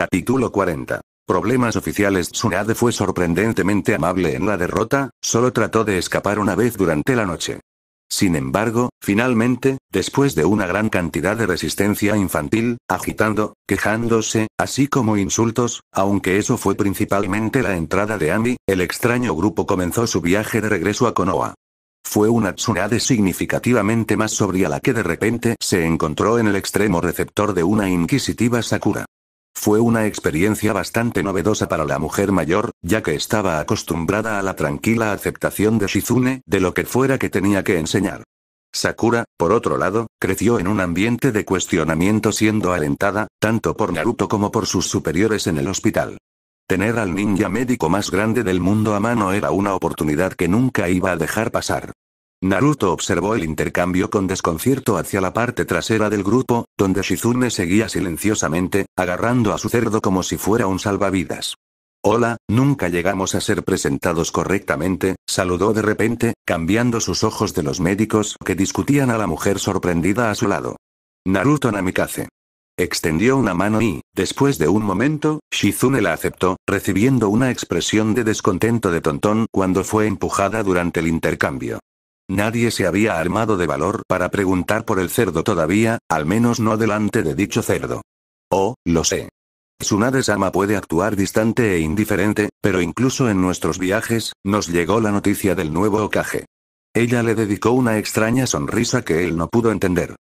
Capítulo 40. Problemas oficiales Tsunade fue sorprendentemente amable en la derrota, solo trató de escapar una vez durante la noche. Sin embargo, finalmente, después de una gran cantidad de resistencia infantil, agitando, quejándose, así como insultos, aunque eso fue principalmente la entrada de Ami, el extraño grupo comenzó su viaje de regreso a Konoha. Fue una tsunade significativamente más sobria la que de repente se encontró en el extremo receptor de una inquisitiva Sakura. Fue una experiencia bastante novedosa para la mujer mayor, ya que estaba acostumbrada a la tranquila aceptación de Shizune de lo que fuera que tenía que enseñar. Sakura, por otro lado, creció en un ambiente de cuestionamiento siendo alentada, tanto por Naruto como por sus superiores en el hospital. Tener al ninja médico más grande del mundo a mano era una oportunidad que nunca iba a dejar pasar. Naruto observó el intercambio con desconcierto hacia la parte trasera del grupo, donde Shizune seguía silenciosamente, agarrando a su cerdo como si fuera un salvavidas. Hola, nunca llegamos a ser presentados correctamente, saludó de repente, cambiando sus ojos de los médicos que discutían a la mujer sorprendida a su lado. Naruto Namikaze. Extendió una mano y, después de un momento, Shizune la aceptó, recibiendo una expresión de descontento de tontón cuando fue empujada durante el intercambio. Nadie se había armado de valor para preguntar por el cerdo todavía, al menos no delante de dicho cerdo. Oh, lo sé. Tsunade-sama puede actuar distante e indiferente, pero incluso en nuestros viajes, nos llegó la noticia del nuevo Okage. Ella le dedicó una extraña sonrisa que él no pudo entender.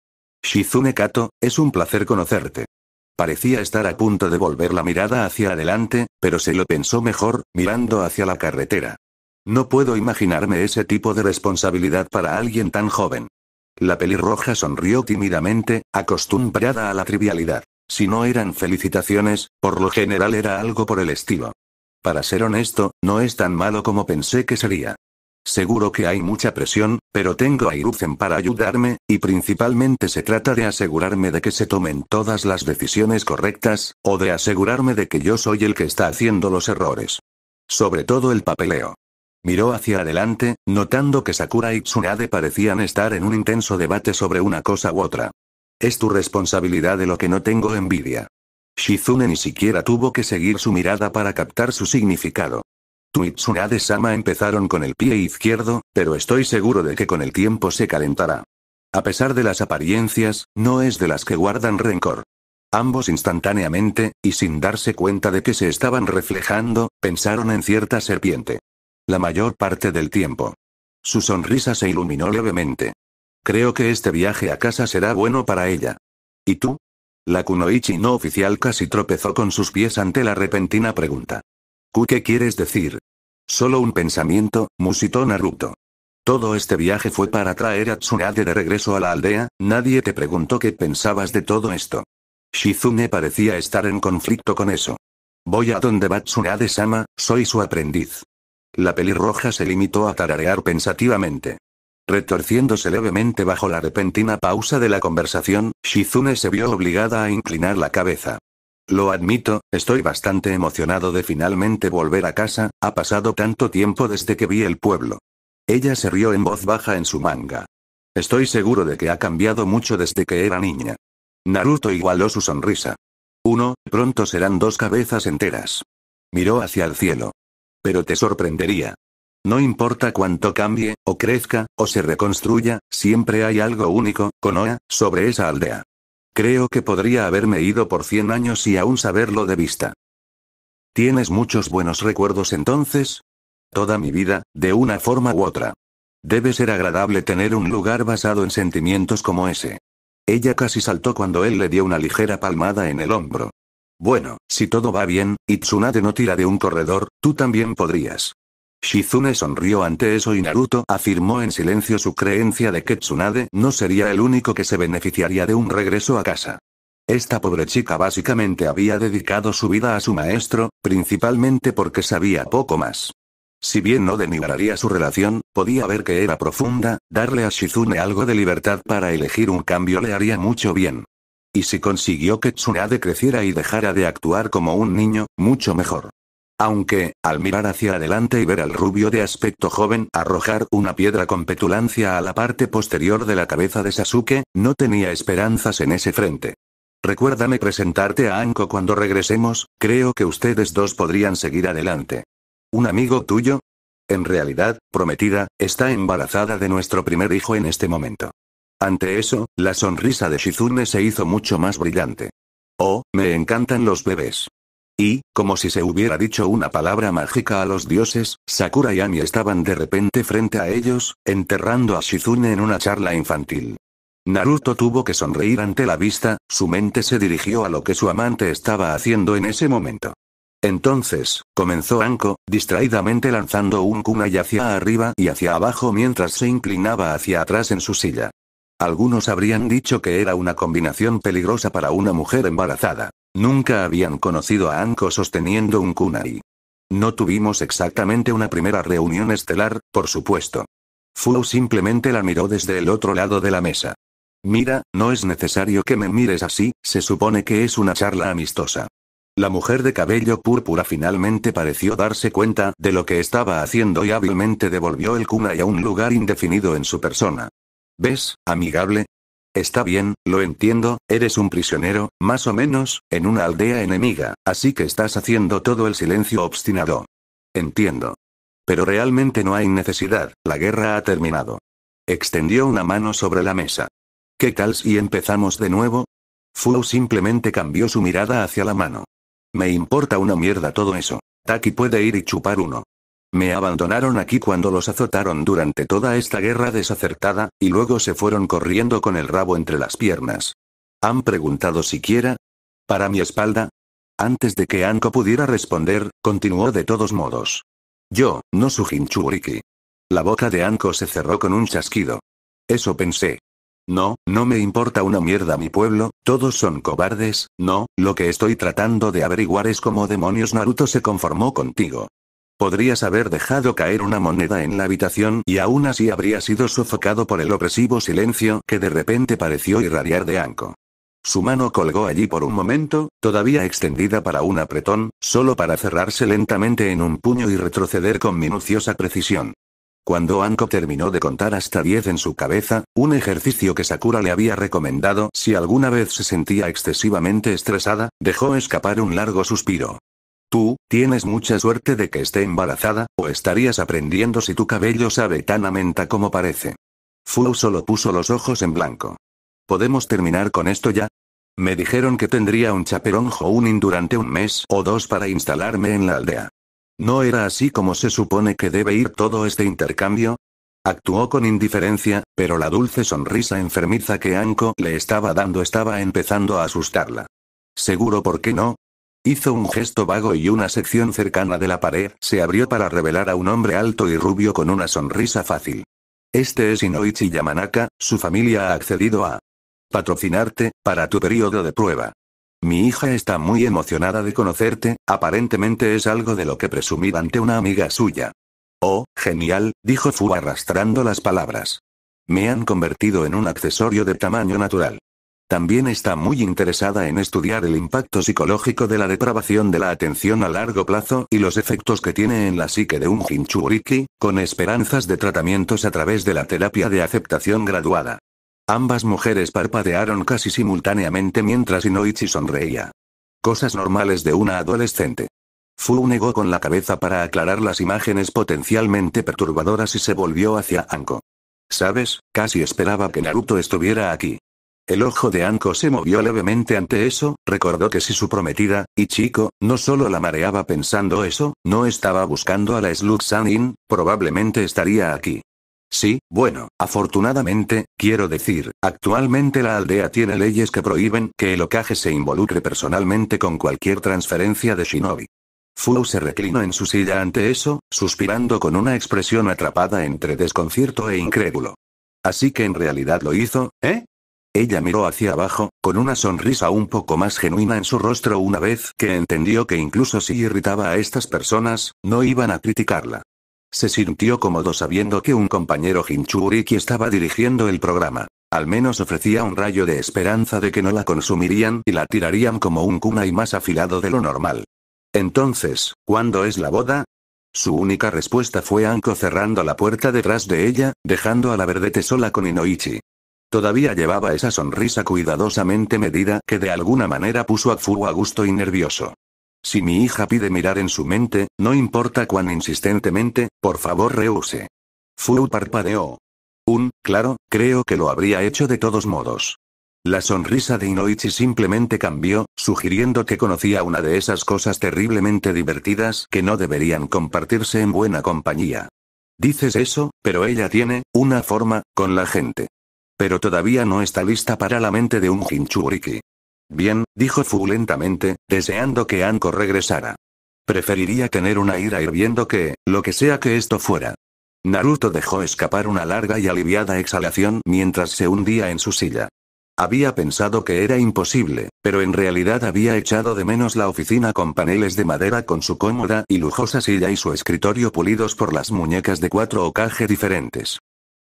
Shizune Kato, es un placer conocerte. Parecía estar a punto de volver la mirada hacia adelante, pero se lo pensó mejor, mirando hacia la carretera. No puedo imaginarme ese tipo de responsabilidad para alguien tan joven. La pelirroja sonrió tímidamente, acostumbrada a la trivialidad. Si no eran felicitaciones, por lo general era algo por el estilo. Para ser honesto, no es tan malo como pensé que sería. Seguro que hay mucha presión, pero tengo a Irusen para ayudarme, y principalmente se trata de asegurarme de que se tomen todas las decisiones correctas, o de asegurarme de que yo soy el que está haciendo los errores. Sobre todo el papeleo. Miró hacia adelante, notando que Sakura y Tsunade parecían estar en un intenso debate sobre una cosa u otra. Es tu responsabilidad de lo que no tengo envidia. Shizune ni siquiera tuvo que seguir su mirada para captar su significado. Tu y Tsunade-sama empezaron con el pie izquierdo, pero estoy seguro de que con el tiempo se calentará. A pesar de las apariencias, no es de las que guardan rencor. Ambos instantáneamente, y sin darse cuenta de que se estaban reflejando, pensaron en cierta serpiente la mayor parte del tiempo. Su sonrisa se iluminó levemente. Creo que este viaje a casa será bueno para ella. ¿Y tú? La kunoichi no oficial casi tropezó con sus pies ante la repentina pregunta. qué quieres decir? Solo un pensamiento, musitó Naruto. Todo este viaje fue para traer a Tsunade de regreso a la aldea, nadie te preguntó qué pensabas de todo esto. Shizune parecía estar en conflicto con eso. Voy a donde va Tsunade-sama, soy su aprendiz. La pelirroja se limitó a tararear pensativamente. Retorciéndose levemente bajo la repentina pausa de la conversación, Shizune se vio obligada a inclinar la cabeza. Lo admito, estoy bastante emocionado de finalmente volver a casa, ha pasado tanto tiempo desde que vi el pueblo. Ella se rió en voz baja en su manga. Estoy seguro de que ha cambiado mucho desde que era niña. Naruto igualó su sonrisa. Uno, pronto serán dos cabezas enteras. Miró hacia el cielo pero te sorprendería. No importa cuánto cambie, o crezca, o se reconstruya, siempre hay algo único, Oa, sobre esa aldea. Creo que podría haberme ido por 100 años y aún saberlo de vista. ¿Tienes muchos buenos recuerdos entonces? Toda mi vida, de una forma u otra. Debe ser agradable tener un lugar basado en sentimientos como ese. Ella casi saltó cuando él le dio una ligera palmada en el hombro. Bueno, si todo va bien, y Tsunade no tira de un corredor, tú también podrías. Shizune sonrió ante eso y Naruto afirmó en silencio su creencia de que Tsunade no sería el único que se beneficiaría de un regreso a casa. Esta pobre chica básicamente había dedicado su vida a su maestro, principalmente porque sabía poco más. Si bien no denigraría su relación, podía ver que era profunda, darle a Shizune algo de libertad para elegir un cambio le haría mucho bien. Y si consiguió que Tsunade creciera y dejara de actuar como un niño, mucho mejor. Aunque, al mirar hacia adelante y ver al rubio de aspecto joven arrojar una piedra con petulancia a la parte posterior de la cabeza de Sasuke, no tenía esperanzas en ese frente. Recuérdame presentarte a Anko cuando regresemos, creo que ustedes dos podrían seguir adelante. ¿Un amigo tuyo? En realidad, prometida, está embarazada de nuestro primer hijo en este momento. Ante eso, la sonrisa de Shizune se hizo mucho más brillante. Oh, me encantan los bebés. Y, como si se hubiera dicho una palabra mágica a los dioses, Sakura y Ami estaban de repente frente a ellos, enterrando a Shizune en una charla infantil. Naruto tuvo que sonreír ante la vista, su mente se dirigió a lo que su amante estaba haciendo en ese momento. Entonces, comenzó Anko, distraídamente lanzando un kunai hacia arriba y hacia abajo mientras se inclinaba hacia atrás en su silla. Algunos habrían dicho que era una combinación peligrosa para una mujer embarazada. Nunca habían conocido a Anko sosteniendo un kunai. No tuvimos exactamente una primera reunión estelar, por supuesto. Fu simplemente la miró desde el otro lado de la mesa. Mira, no es necesario que me mires así, se supone que es una charla amistosa. La mujer de cabello púrpura finalmente pareció darse cuenta de lo que estaba haciendo y hábilmente devolvió el kunai a un lugar indefinido en su persona. ¿Ves, amigable? Está bien, lo entiendo, eres un prisionero, más o menos, en una aldea enemiga, así que estás haciendo todo el silencio obstinado. Entiendo. Pero realmente no hay necesidad, la guerra ha terminado. Extendió una mano sobre la mesa. ¿Qué tal si empezamos de nuevo? Fu simplemente cambió su mirada hacia la mano. Me importa una mierda todo eso. Taki puede ir y chupar uno. Me abandonaron aquí cuando los azotaron durante toda esta guerra desacertada, y luego se fueron corriendo con el rabo entre las piernas. ¿Han preguntado siquiera? ¿Para mi espalda? Antes de que Anko pudiera responder, continuó de todos modos. Yo, no su Hinchuriki. La boca de Anko se cerró con un chasquido. Eso pensé. No, no me importa una mierda mi pueblo, todos son cobardes, no, lo que estoy tratando de averiguar es cómo demonios Naruto se conformó contigo. Podrías haber dejado caer una moneda en la habitación y aún así habría sido sofocado por el opresivo silencio que de repente pareció irradiar de Anko. Su mano colgó allí por un momento, todavía extendida para un apretón, solo para cerrarse lentamente en un puño y retroceder con minuciosa precisión. Cuando Anko terminó de contar hasta 10 en su cabeza, un ejercicio que Sakura le había recomendado si alguna vez se sentía excesivamente estresada, dejó escapar un largo suspiro. Tú, tienes mucha suerte de que esté embarazada, o estarías aprendiendo si tu cabello sabe tan a menta como parece. Fu solo puso los ojos en blanco. ¿Podemos terminar con esto ya? Me dijeron que tendría un chaperón Hounin durante un mes o dos para instalarme en la aldea. ¿No era así como se supone que debe ir todo este intercambio? Actuó con indiferencia, pero la dulce sonrisa enfermiza que Anko le estaba dando estaba empezando a asustarla. Seguro por qué no, Hizo un gesto vago y una sección cercana de la pared se abrió para revelar a un hombre alto y rubio con una sonrisa fácil. Este es Inoichi Yamanaka, su familia ha accedido a patrocinarte, para tu periodo de prueba. Mi hija está muy emocionada de conocerte, aparentemente es algo de lo que presumir ante una amiga suya. Oh, genial, dijo Fu arrastrando las palabras. Me han convertido en un accesorio de tamaño natural. También está muy interesada en estudiar el impacto psicológico de la depravación de la atención a largo plazo y los efectos que tiene en la psique de un Hinchuriki, con esperanzas de tratamientos a través de la terapia de aceptación graduada. Ambas mujeres parpadearon casi simultáneamente mientras Inoichi sonreía. Cosas normales de una adolescente. Fu ego con la cabeza para aclarar las imágenes potencialmente perturbadoras y se volvió hacia Anko. Sabes, casi esperaba que Naruto estuviera aquí. El ojo de Anko se movió levemente ante eso, recordó que si su prometida, y chico, no solo la mareaba pensando eso, no estaba buscando a la Slug Sanin, probablemente estaría aquí. Sí, bueno, afortunadamente, quiero decir, actualmente la aldea tiene leyes que prohíben que el ocaje se involucre personalmente con cualquier transferencia de Shinobi. Fu se reclinó en su silla ante eso, suspirando con una expresión atrapada entre desconcierto e incrédulo. Así que en realidad lo hizo, ¿eh? Ella miró hacia abajo, con una sonrisa un poco más genuina en su rostro una vez que entendió que incluso si irritaba a estas personas, no iban a criticarla. Se sintió cómodo sabiendo que un compañero Hinchuriki estaba dirigiendo el programa. Al menos ofrecía un rayo de esperanza de que no la consumirían y la tirarían como un kunai más afilado de lo normal. Entonces, ¿cuándo es la boda? Su única respuesta fue Anko cerrando la puerta detrás de ella, dejando a la verdete sola con Inoichi. Todavía llevaba esa sonrisa cuidadosamente medida que de alguna manera puso a Fu a gusto y nervioso. Si mi hija pide mirar en su mente, no importa cuán insistentemente, por favor rehúse. Fu parpadeó. Un, claro, creo que lo habría hecho de todos modos. La sonrisa de Inoichi simplemente cambió, sugiriendo que conocía una de esas cosas terriblemente divertidas que no deberían compartirse en buena compañía. Dices eso, pero ella tiene, una forma, con la gente. Pero todavía no está lista para la mente de un Hinchuriki. Bien, dijo Fu lentamente, deseando que Anko regresara. Preferiría tener una ira hirviendo que, lo que sea que esto fuera. Naruto dejó escapar una larga y aliviada exhalación mientras se hundía en su silla. Había pensado que era imposible, pero en realidad había echado de menos la oficina con paneles de madera con su cómoda y lujosa silla y su escritorio pulidos por las muñecas de cuatro ocaje diferentes.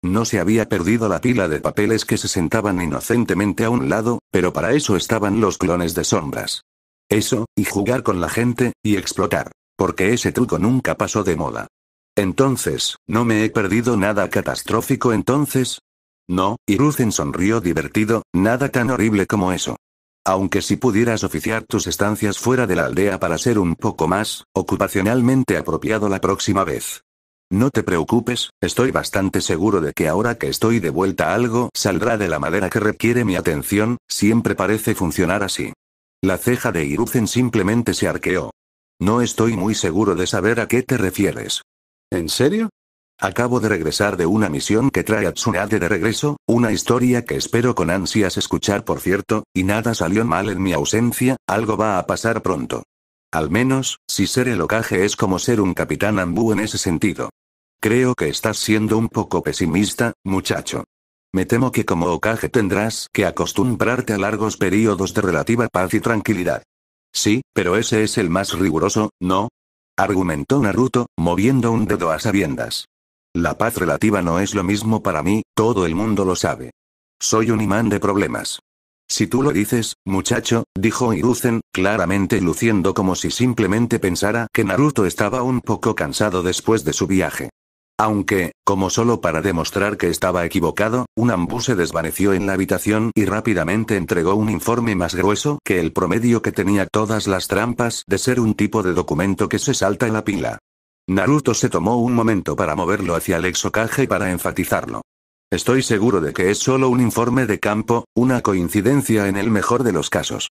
No se había perdido la pila de papeles que se sentaban inocentemente a un lado, pero para eso estaban los clones de sombras. Eso, y jugar con la gente, y explotar. Porque ese truco nunca pasó de moda. Entonces, ¿no me he perdido nada catastrófico entonces? No, y en sonrió divertido, nada tan horrible como eso. Aunque si pudieras oficiar tus estancias fuera de la aldea para ser un poco más ocupacionalmente apropiado la próxima vez, no te preocupes, estoy bastante seguro de que ahora que estoy de vuelta algo saldrá de la madera que requiere mi atención, siempre parece funcionar así. La ceja de Iruzen simplemente se arqueó. No estoy muy seguro de saber a qué te refieres. ¿En serio? Acabo de regresar de una misión que trae a Tsunade de regreso, una historia que espero con ansias escuchar por cierto, y nada salió mal en mi ausencia, algo va a pasar pronto. Al menos, si ser el ocaje es como ser un capitán ambú en ese sentido. Creo que estás siendo un poco pesimista, muchacho. Me temo que como Okage tendrás que acostumbrarte a largos periodos de relativa paz y tranquilidad. Sí, pero ese es el más riguroso, ¿no? Argumentó Naruto, moviendo un dedo a sabiendas. La paz relativa no es lo mismo para mí, todo el mundo lo sabe. Soy un imán de problemas. Si tú lo dices, muchacho, dijo Hiruzen, claramente luciendo como si simplemente pensara que Naruto estaba un poco cansado después de su viaje. Aunque, como solo para demostrar que estaba equivocado, un ambú se desvaneció en la habitación y rápidamente entregó un informe más grueso que el promedio que tenía todas las trampas de ser un tipo de documento que se salta en la pila. Naruto se tomó un momento para moverlo hacia el exocaje para enfatizarlo. Estoy seguro de que es solo un informe de campo, una coincidencia en el mejor de los casos.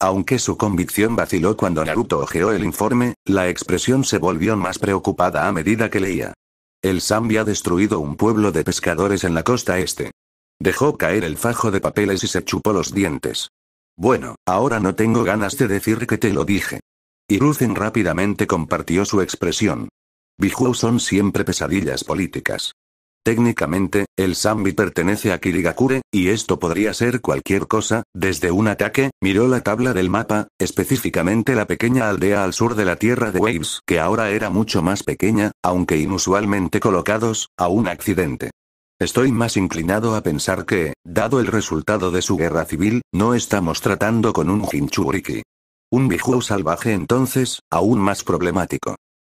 Aunque su convicción vaciló cuando Naruto ojeó el informe, la expresión se volvió más preocupada a medida que leía. El Zambi ha destruido un pueblo de pescadores en la costa este. Dejó caer el fajo de papeles y se chupó los dientes. Bueno, ahora no tengo ganas de decir que te lo dije. Y ruzen rápidamente compartió su expresión. Bijou son siempre pesadillas políticas. Técnicamente, el Zambi pertenece a Kirigakure, y esto podría ser cualquier cosa, desde un ataque, miró la tabla del mapa, específicamente la pequeña aldea al sur de la tierra de Waves, que ahora era mucho más pequeña, aunque inusualmente colocados, a un accidente. Estoy más inclinado a pensar que, dado el resultado de su guerra civil, no estamos tratando con un Jinchuriki. Un Bijou salvaje entonces, aún más problemático.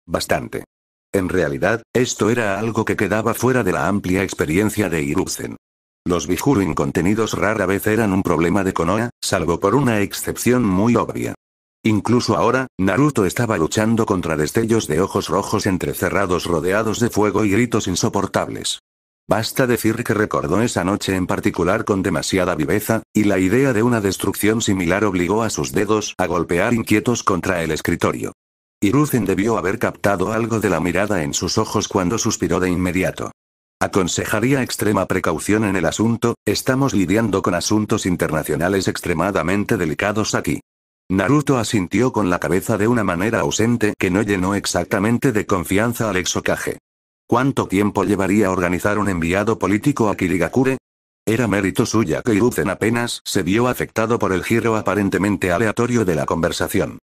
Bastante. En realidad, esto era algo que quedaba fuera de la amplia experiencia de Hiruzen. Los Bijurin contenidos rara vez eran un problema de Konoha, salvo por una excepción muy obvia. Incluso ahora, Naruto estaba luchando contra destellos de ojos rojos entrecerrados rodeados de fuego y gritos insoportables. Basta decir que recordó esa noche en particular con demasiada viveza, y la idea de una destrucción similar obligó a sus dedos a golpear inquietos contra el escritorio. Hiruzen debió haber captado algo de la mirada en sus ojos cuando suspiró de inmediato. Aconsejaría extrema precaución en el asunto, estamos lidiando con asuntos internacionales extremadamente delicados aquí. Naruto asintió con la cabeza de una manera ausente que no llenó exactamente de confianza al exocaje. ¿Cuánto tiempo llevaría organizar un enviado político a Kirigakure? Era mérito suya que Hiruzen apenas se vio afectado por el giro aparentemente aleatorio de la conversación.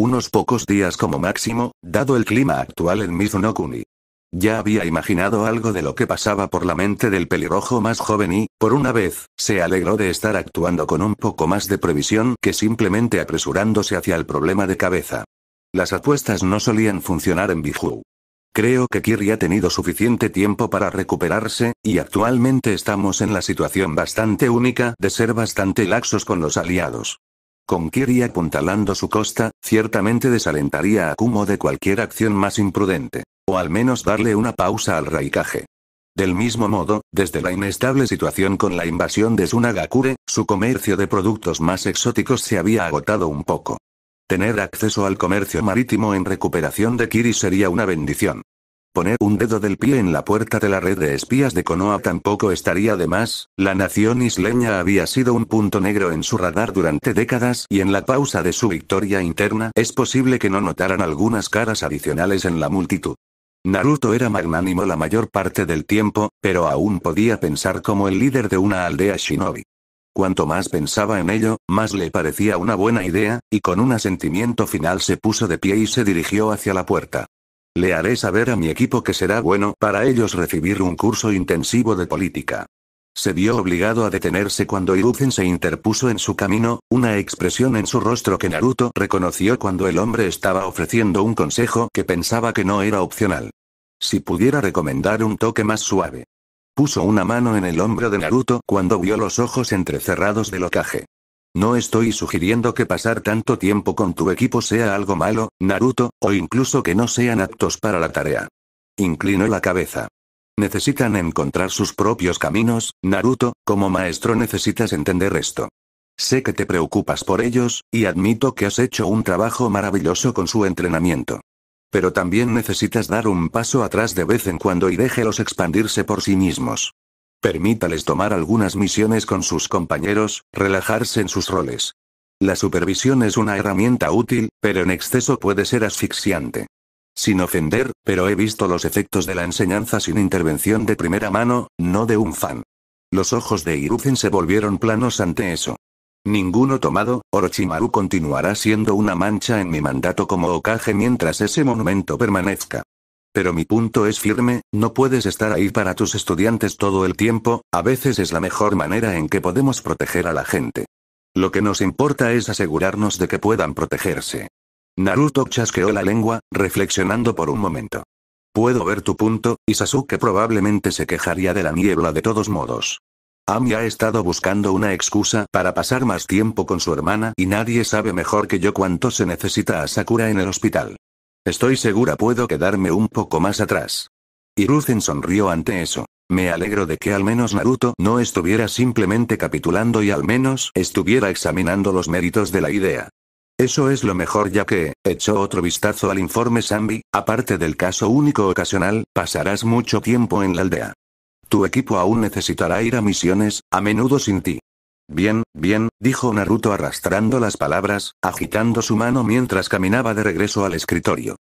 Unos pocos días como máximo, dado el clima actual en Mizunokuni. Ya había imaginado algo de lo que pasaba por la mente del pelirrojo más joven y, por una vez, se alegró de estar actuando con un poco más de previsión que simplemente apresurándose hacia el problema de cabeza. Las apuestas no solían funcionar en Bijou. Creo que Kiri ha tenido suficiente tiempo para recuperarse, y actualmente estamos en la situación bastante única de ser bastante laxos con los aliados. Con Kiri apuntalando su costa, ciertamente desalentaría a Kumo de cualquier acción más imprudente. O al menos darle una pausa al raicaje. Del mismo modo, desde la inestable situación con la invasión de Sunagakure, su comercio de productos más exóticos se había agotado un poco. Tener acceso al comercio marítimo en recuperación de Kiri sería una bendición. Poner un dedo del pie en la puerta de la red de espías de Konoha tampoco estaría de más, la nación isleña había sido un punto negro en su radar durante décadas y en la pausa de su victoria interna es posible que no notaran algunas caras adicionales en la multitud. Naruto era magnánimo la mayor parte del tiempo, pero aún podía pensar como el líder de una aldea shinobi. Cuanto más pensaba en ello, más le parecía una buena idea, y con un asentimiento final se puso de pie y se dirigió hacia la puerta. Le haré saber a mi equipo que será bueno para ellos recibir un curso intensivo de política. Se vio obligado a detenerse cuando Iruzen se interpuso en su camino, una expresión en su rostro que Naruto reconoció cuando el hombre estaba ofreciendo un consejo que pensaba que no era opcional. Si pudiera recomendar un toque más suave. Puso una mano en el hombro de Naruto cuando vio los ojos entrecerrados de ocaje. No estoy sugiriendo que pasar tanto tiempo con tu equipo sea algo malo, Naruto, o incluso que no sean aptos para la tarea. Inclinó la cabeza. Necesitan encontrar sus propios caminos, Naruto, como maestro necesitas entender esto. Sé que te preocupas por ellos, y admito que has hecho un trabajo maravilloso con su entrenamiento. Pero también necesitas dar un paso atrás de vez en cuando y déjelos expandirse por sí mismos. Permítales tomar algunas misiones con sus compañeros, relajarse en sus roles. La supervisión es una herramienta útil, pero en exceso puede ser asfixiante. Sin ofender, pero he visto los efectos de la enseñanza sin intervención de primera mano, no de un fan. Los ojos de Hiruzen se volvieron planos ante eso. Ninguno tomado, Orochimaru continuará siendo una mancha en mi mandato como Okage mientras ese monumento permanezca. Pero mi punto es firme, no puedes estar ahí para tus estudiantes todo el tiempo, a veces es la mejor manera en que podemos proteger a la gente. Lo que nos importa es asegurarnos de que puedan protegerse. Naruto chasqueó la lengua, reflexionando por un momento. Puedo ver tu punto, y Sasuke probablemente se quejaría de la niebla de todos modos. Ami ha estado buscando una excusa para pasar más tiempo con su hermana y nadie sabe mejor que yo cuánto se necesita a Sakura en el hospital. Estoy segura puedo quedarme un poco más atrás. Y Hiruzen sonrió ante eso. Me alegro de que al menos Naruto no estuviera simplemente capitulando y al menos estuviera examinando los méritos de la idea. Eso es lo mejor ya que, echó otro vistazo al informe Sambi, aparte del caso único ocasional, pasarás mucho tiempo en la aldea. Tu equipo aún necesitará ir a misiones, a menudo sin ti. Bien, bien, dijo Naruto arrastrando las palabras, agitando su mano mientras caminaba de regreso al escritorio.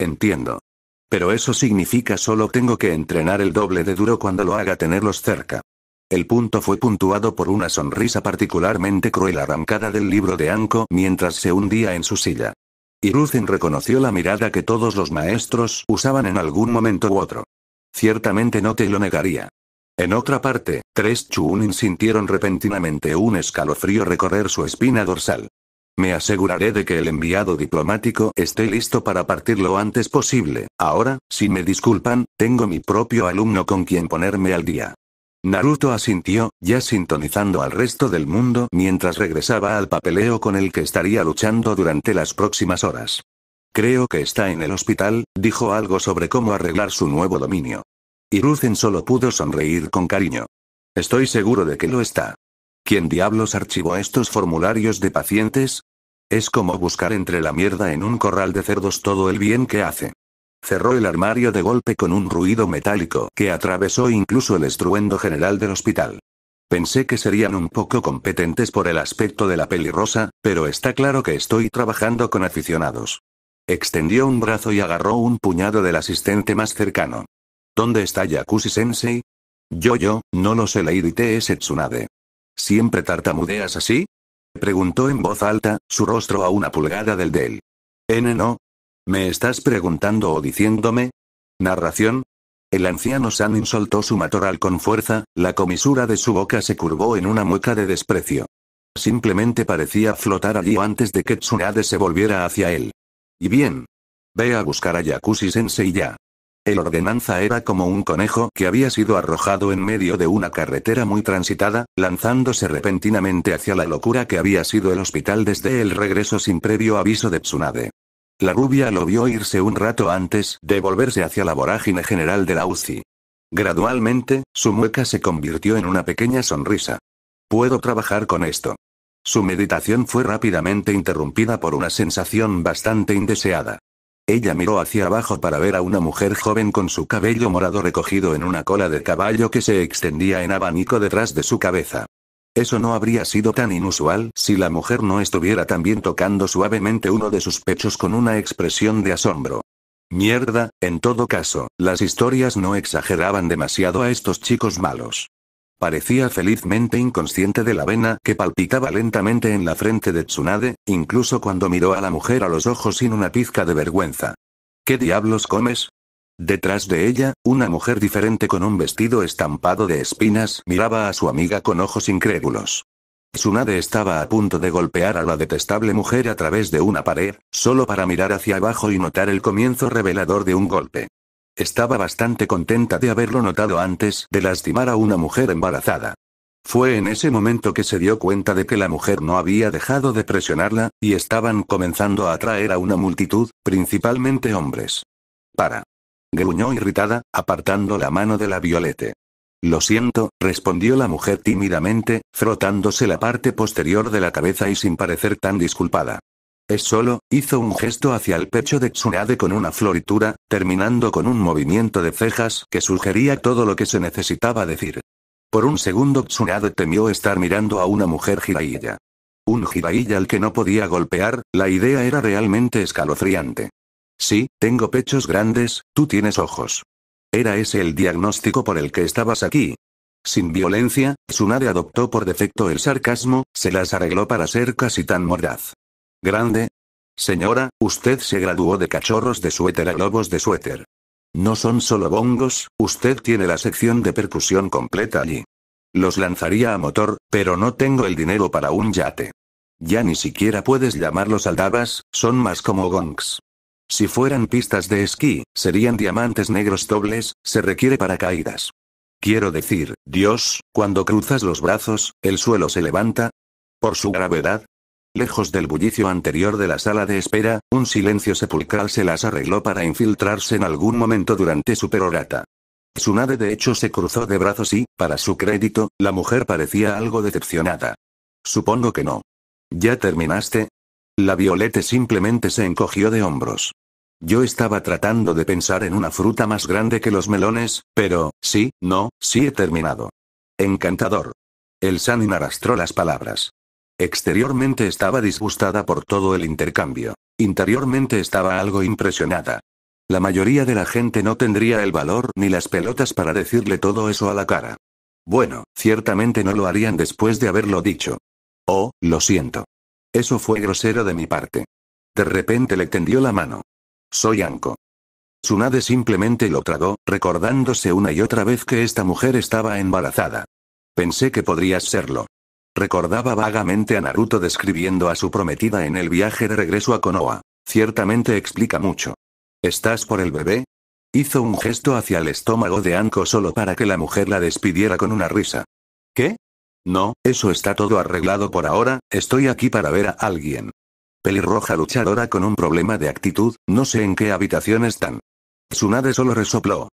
Entiendo. Pero eso significa solo tengo que entrenar el doble de duro cuando lo haga tenerlos cerca. El punto fue puntuado por una sonrisa particularmente cruel arrancada del libro de Anko mientras se hundía en su silla. Hiruzen reconoció la mirada que todos los maestros usaban en algún momento u otro. Ciertamente no te lo negaría. En otra parte, tres Chunin sintieron repentinamente un escalofrío recorrer su espina dorsal. Me aseguraré de que el enviado diplomático esté listo para partir lo antes posible. Ahora, si me disculpan, tengo mi propio alumno con quien ponerme al día. Naruto asintió, ya sintonizando al resto del mundo mientras regresaba al papeleo con el que estaría luchando durante las próximas horas. Creo que está en el hospital, dijo algo sobre cómo arreglar su nuevo dominio. Y solo pudo sonreír con cariño. Estoy seguro de que lo está. ¿Quién diablos archivó estos formularios de pacientes? Es como buscar entre la mierda en un corral de cerdos todo el bien que hace. Cerró el armario de golpe con un ruido metálico que atravesó incluso el estruendo general del hospital. Pensé que serían un poco competentes por el aspecto de la pelirrosa, pero está claro que estoy trabajando con aficionados. Extendió un brazo y agarró un puñado del asistente más cercano. ¿Dónde está Yakushi-sensei? Yo yo, no lo sé Lady T.S. Tsunade. ¿Siempre tartamudeas así? Preguntó en voz alta, su rostro a una pulgada del él. N no. ¿Me estás preguntando o diciéndome? Narración. El anciano Sanin soltó su matorral con fuerza, la comisura de su boca se curvó en una mueca de desprecio. Simplemente parecía flotar allí antes de que Tsunade se volviera hacia él. Y bien. Ve a buscar a Yakushi Sensei ya. El ordenanza era como un conejo que había sido arrojado en medio de una carretera muy transitada, lanzándose repentinamente hacia la locura que había sido el hospital desde el regreso sin previo aviso de Tsunade. La rubia lo vio irse un rato antes de volverse hacia la vorágine general de la UCI. Gradualmente, su mueca se convirtió en una pequeña sonrisa. Puedo trabajar con esto. Su meditación fue rápidamente interrumpida por una sensación bastante indeseada. Ella miró hacia abajo para ver a una mujer joven con su cabello morado recogido en una cola de caballo que se extendía en abanico detrás de su cabeza. Eso no habría sido tan inusual si la mujer no estuviera también tocando suavemente uno de sus pechos con una expresión de asombro. Mierda, en todo caso, las historias no exageraban demasiado a estos chicos malos. Parecía felizmente inconsciente de la vena que palpitaba lentamente en la frente de Tsunade, incluso cuando miró a la mujer a los ojos sin una pizca de vergüenza. ¿Qué diablos comes? Detrás de ella, una mujer diferente con un vestido estampado de espinas miraba a su amiga con ojos incrédulos. Tsunade estaba a punto de golpear a la detestable mujer a través de una pared, solo para mirar hacia abajo y notar el comienzo revelador de un golpe. Estaba bastante contenta de haberlo notado antes de lastimar a una mujer embarazada. Fue en ese momento que se dio cuenta de que la mujer no había dejado de presionarla, y estaban comenzando a atraer a una multitud, principalmente hombres. Para. Gruñó irritada, apartando la mano de la violete. Lo siento, respondió la mujer tímidamente, frotándose la parte posterior de la cabeza y sin parecer tan disculpada solo, hizo un gesto hacia el pecho de Tsunade con una floritura, terminando con un movimiento de cejas que sugería todo lo que se necesitaba decir. Por un segundo Tsunade temió estar mirando a una mujer jiraíla. Un jiraíla al que no podía golpear, la idea era realmente escalofriante. Sí, tengo pechos grandes, tú tienes ojos. ¿Era ese el diagnóstico por el que estabas aquí? Sin violencia, Tsunade adoptó por defecto el sarcasmo, se las arregló para ser casi tan mordaz. Grande. Señora, usted se graduó de cachorros de suéter a lobos de suéter. No son solo bongos, usted tiene la sección de percusión completa allí. Los lanzaría a motor, pero no tengo el dinero para un yate. Ya ni siquiera puedes llamarlos aldabas, son más como gongs. Si fueran pistas de esquí, serían diamantes negros dobles, se requiere paracaídas. Quiero decir, Dios, cuando cruzas los brazos, el suelo se levanta. Por su gravedad, Lejos del bullicio anterior de la sala de espera, un silencio sepulcral se las arregló para infiltrarse en algún momento durante su perorata. Tsunade de hecho se cruzó de brazos y, para su crédito, la mujer parecía algo decepcionada. Supongo que no. ¿Ya terminaste? La violete simplemente se encogió de hombros. Yo estaba tratando de pensar en una fruta más grande que los melones, pero, sí, no, sí he terminado. Encantador. El Sanin arrastró las palabras. Exteriormente estaba disgustada por todo el intercambio. Interiormente estaba algo impresionada. La mayoría de la gente no tendría el valor ni las pelotas para decirle todo eso a la cara. Bueno, ciertamente no lo harían después de haberlo dicho. Oh, lo siento. Eso fue grosero de mi parte. De repente le tendió la mano. Soy Anko. Tsunade simplemente lo tragó, recordándose una y otra vez que esta mujer estaba embarazada. Pensé que podrías serlo. Recordaba vagamente a Naruto describiendo a su prometida en el viaje de regreso a Konoha. Ciertamente explica mucho. ¿Estás por el bebé? Hizo un gesto hacia el estómago de Anko solo para que la mujer la despidiera con una risa. ¿Qué? No, eso está todo arreglado por ahora, estoy aquí para ver a alguien. Pelirroja luchadora con un problema de actitud, no sé en qué habitación están. Tsunade solo resopló.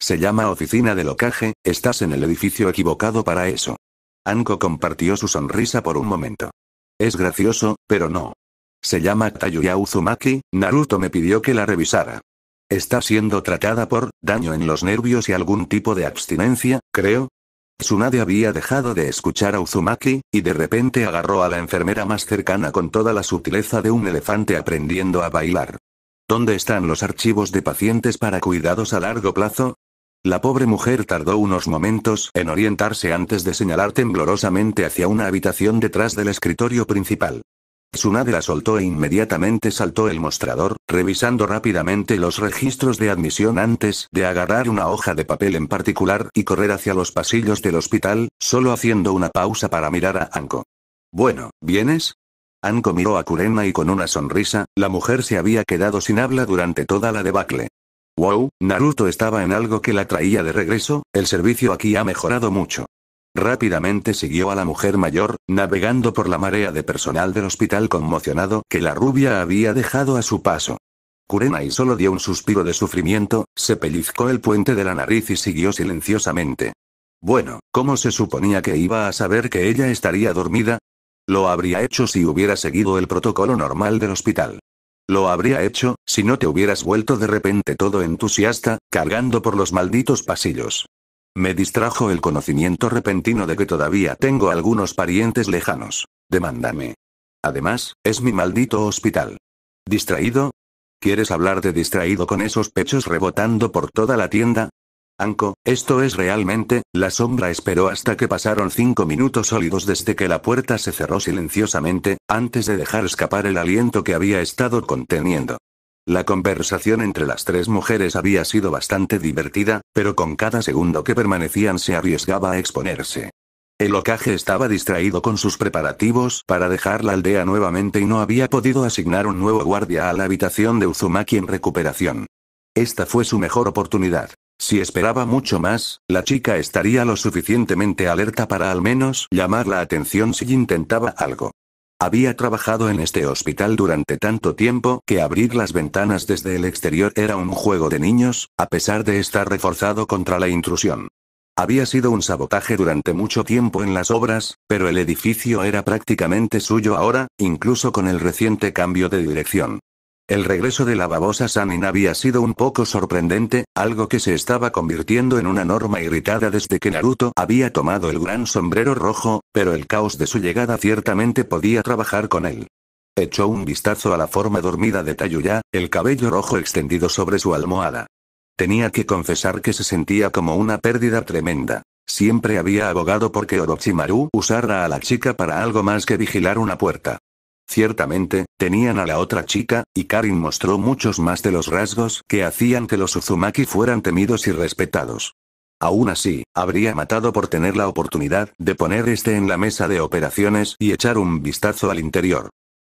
Se llama oficina de locaje, estás en el edificio equivocado para eso. Anko compartió su sonrisa por un momento. Es gracioso, pero no. Se llama Tayuya Uzumaki, Naruto me pidió que la revisara. Está siendo tratada por daño en los nervios y algún tipo de abstinencia, creo. Tsunade había dejado de escuchar a Uzumaki, y de repente agarró a la enfermera más cercana con toda la sutileza de un elefante aprendiendo a bailar. ¿Dónde están los archivos de pacientes para cuidados a largo plazo? La pobre mujer tardó unos momentos en orientarse antes de señalar temblorosamente hacia una habitación detrás del escritorio principal. Tsunade la soltó e inmediatamente saltó el mostrador, revisando rápidamente los registros de admisión antes de agarrar una hoja de papel en particular y correr hacia los pasillos del hospital, solo haciendo una pausa para mirar a Anko. Bueno, ¿vienes? Anko miró a Kurena y con una sonrisa, la mujer se había quedado sin habla durante toda la debacle. Wow, Naruto estaba en algo que la traía de regreso, el servicio aquí ha mejorado mucho. Rápidamente siguió a la mujer mayor, navegando por la marea de personal del hospital conmocionado que la rubia había dejado a su paso. Kurenai solo dio un suspiro de sufrimiento, se pellizcó el puente de la nariz y siguió silenciosamente. Bueno, ¿cómo se suponía que iba a saber que ella estaría dormida? Lo habría hecho si hubiera seguido el protocolo normal del hospital. Lo habría hecho, si no te hubieras vuelto de repente todo entusiasta, cargando por los malditos pasillos. Me distrajo el conocimiento repentino de que todavía tengo algunos parientes lejanos. Demándame. Además, es mi maldito hospital. ¿Distraído? ¿Quieres hablar de distraído con esos pechos rebotando por toda la tienda? Anko, esto es realmente, la sombra esperó hasta que pasaron cinco minutos sólidos desde que la puerta se cerró silenciosamente, antes de dejar escapar el aliento que había estado conteniendo. La conversación entre las tres mujeres había sido bastante divertida, pero con cada segundo que permanecían se arriesgaba a exponerse. El ocaje estaba distraído con sus preparativos para dejar la aldea nuevamente y no había podido asignar un nuevo guardia a la habitación de Uzumaki en recuperación. Esta fue su mejor oportunidad. Si esperaba mucho más, la chica estaría lo suficientemente alerta para al menos llamar la atención si intentaba algo. Había trabajado en este hospital durante tanto tiempo que abrir las ventanas desde el exterior era un juego de niños, a pesar de estar reforzado contra la intrusión. Había sido un sabotaje durante mucho tiempo en las obras, pero el edificio era prácticamente suyo ahora, incluso con el reciente cambio de dirección. El regreso de la babosa Sanin había sido un poco sorprendente, algo que se estaba convirtiendo en una norma irritada desde que Naruto había tomado el gran sombrero rojo, pero el caos de su llegada ciertamente podía trabajar con él. Echó un vistazo a la forma dormida de Tayuya, el cabello rojo extendido sobre su almohada. Tenía que confesar que se sentía como una pérdida tremenda. Siempre había abogado porque Orochimaru usara a la chica para algo más que vigilar una puerta. Ciertamente, tenían a la otra chica, y Karin mostró muchos más de los rasgos que hacían que los Uzumaki fueran temidos y respetados. Aún así, habría matado por tener la oportunidad de poner este en la mesa de operaciones y echar un vistazo al interior.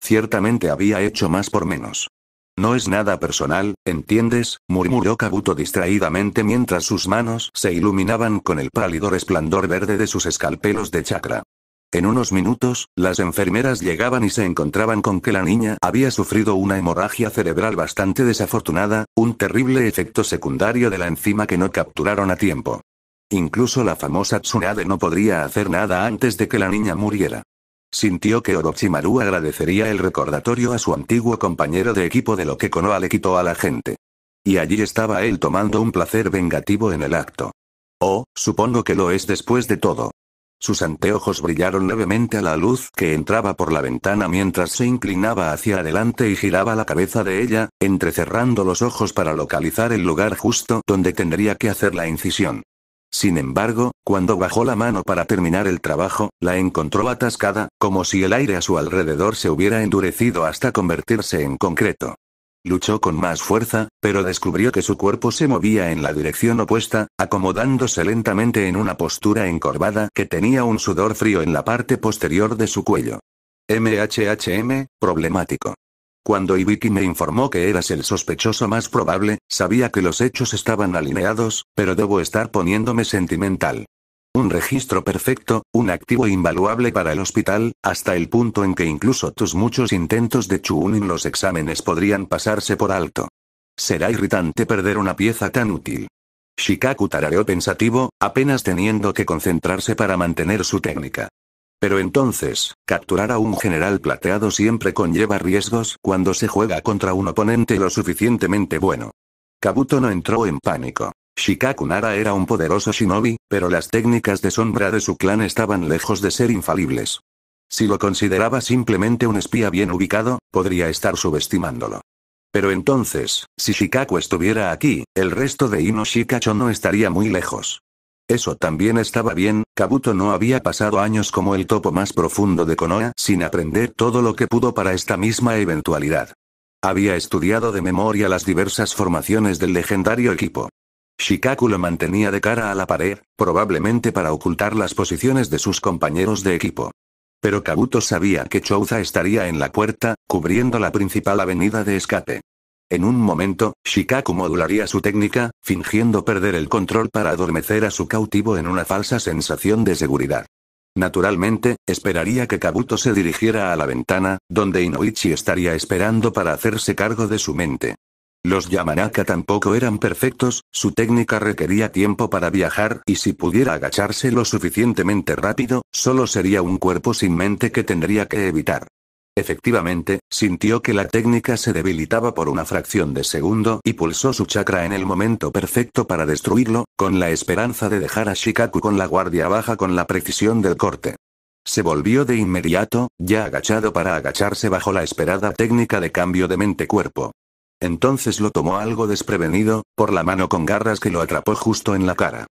Ciertamente había hecho más por menos. No es nada personal, ¿entiendes? murmuró Kabuto distraídamente mientras sus manos se iluminaban con el pálido resplandor verde de sus escalpelos de chakra. En unos minutos, las enfermeras llegaban y se encontraban con que la niña había sufrido una hemorragia cerebral bastante desafortunada, un terrible efecto secundario de la enzima que no capturaron a tiempo. Incluso la famosa Tsunade no podría hacer nada antes de que la niña muriera. Sintió que Orochimaru agradecería el recordatorio a su antiguo compañero de equipo de lo que Konoha le quitó a la gente. Y allí estaba él tomando un placer vengativo en el acto. Oh, supongo que lo es después de todo. Sus anteojos brillaron levemente a la luz que entraba por la ventana mientras se inclinaba hacia adelante y giraba la cabeza de ella, entrecerrando los ojos para localizar el lugar justo donde tendría que hacer la incisión. Sin embargo, cuando bajó la mano para terminar el trabajo, la encontró atascada, como si el aire a su alrededor se hubiera endurecido hasta convertirse en concreto. Luchó con más fuerza, pero descubrió que su cuerpo se movía en la dirección opuesta, acomodándose lentamente en una postura encorvada que tenía un sudor frío en la parte posterior de su cuello. MHHM, problemático. Cuando Ibiki me informó que eras el sospechoso más probable, sabía que los hechos estaban alineados, pero debo estar poniéndome sentimental. Un registro perfecto, un activo invaluable para el hospital, hasta el punto en que incluso tus muchos intentos de Chunin en los exámenes podrían pasarse por alto. Será irritante perder una pieza tan útil. Shikaku tarareó pensativo, apenas teniendo que concentrarse para mantener su técnica. Pero entonces, capturar a un general plateado siempre conlleva riesgos cuando se juega contra un oponente lo suficientemente bueno. Kabuto no entró en pánico. Shikaku Nara era un poderoso shinobi, pero las técnicas de sombra de su clan estaban lejos de ser infalibles. Si lo consideraba simplemente un espía bien ubicado, podría estar subestimándolo. Pero entonces, si Shikaku estuviera aquí, el resto de Inoshikacho no estaría muy lejos. Eso también estaba bien, Kabuto no había pasado años como el topo más profundo de Konoha sin aprender todo lo que pudo para esta misma eventualidad. Había estudiado de memoria las diversas formaciones del legendario equipo. Shikaku lo mantenía de cara a la pared, probablemente para ocultar las posiciones de sus compañeros de equipo. Pero Kabuto sabía que Chouza estaría en la puerta, cubriendo la principal avenida de escape. En un momento, Shikaku modularía su técnica, fingiendo perder el control para adormecer a su cautivo en una falsa sensación de seguridad. Naturalmente, esperaría que Kabuto se dirigiera a la ventana, donde Inoichi estaría esperando para hacerse cargo de su mente. Los Yamanaka tampoco eran perfectos, su técnica requería tiempo para viajar y si pudiera agacharse lo suficientemente rápido, solo sería un cuerpo sin mente que tendría que evitar. Efectivamente, sintió que la técnica se debilitaba por una fracción de segundo y pulsó su chakra en el momento perfecto para destruirlo, con la esperanza de dejar a Shikaku con la guardia baja con la precisión del corte. Se volvió de inmediato, ya agachado para agacharse bajo la esperada técnica de cambio de mente-cuerpo. Entonces lo tomó algo desprevenido, por la mano con garras que lo atrapó justo en la cara.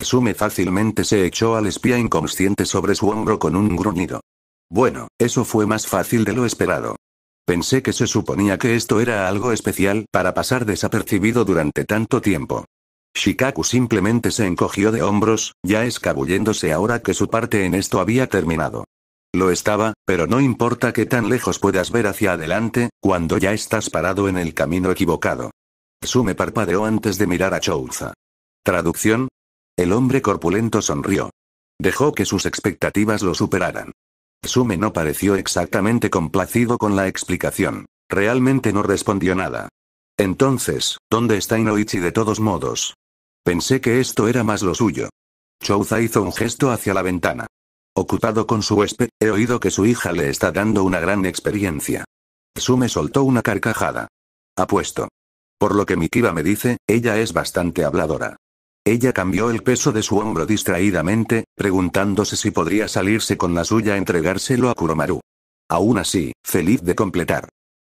Sume fácilmente se echó al espía inconsciente sobre su hombro con un gruñido. Bueno, eso fue más fácil de lo esperado. Pensé que se suponía que esto era algo especial para pasar desapercibido durante tanto tiempo. Shikaku simplemente se encogió de hombros, ya escabulléndose ahora que su parte en esto había terminado. Lo estaba, pero no importa que tan lejos puedas ver hacia adelante, cuando ya estás parado en el camino equivocado. Sume parpadeó antes de mirar a Chouza. Traducción. El hombre corpulento sonrió. Dejó que sus expectativas lo superaran. Sume no pareció exactamente complacido con la explicación. Realmente no respondió nada. Entonces, ¿dónde está Inoichi de todos modos? Pensé que esto era más lo suyo. Chouza hizo un gesto hacia la ventana. Ocupado con su huésped, he oído que su hija le está dando una gran experiencia. Sume soltó una carcajada. Apuesto. Por lo que Mikiba me dice, ella es bastante habladora. Ella cambió el peso de su hombro distraídamente, preguntándose si podría salirse con la suya entregárselo a Kuromaru. Aún así, feliz de completar.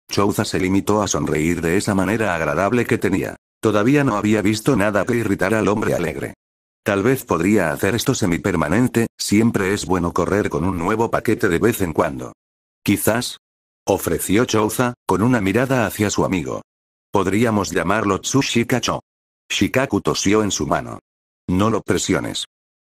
Chouza se limitó a sonreír de esa manera agradable que tenía. Todavía no había visto nada que irritara al hombre alegre. Tal vez podría hacer esto semipermanente, siempre es bueno correr con un nuevo paquete de vez en cuando. Quizás. Ofreció Chouza, con una mirada hacia su amigo. Podríamos llamarlo Tsushikacho. Shikaku tosió en su mano. No lo presiones.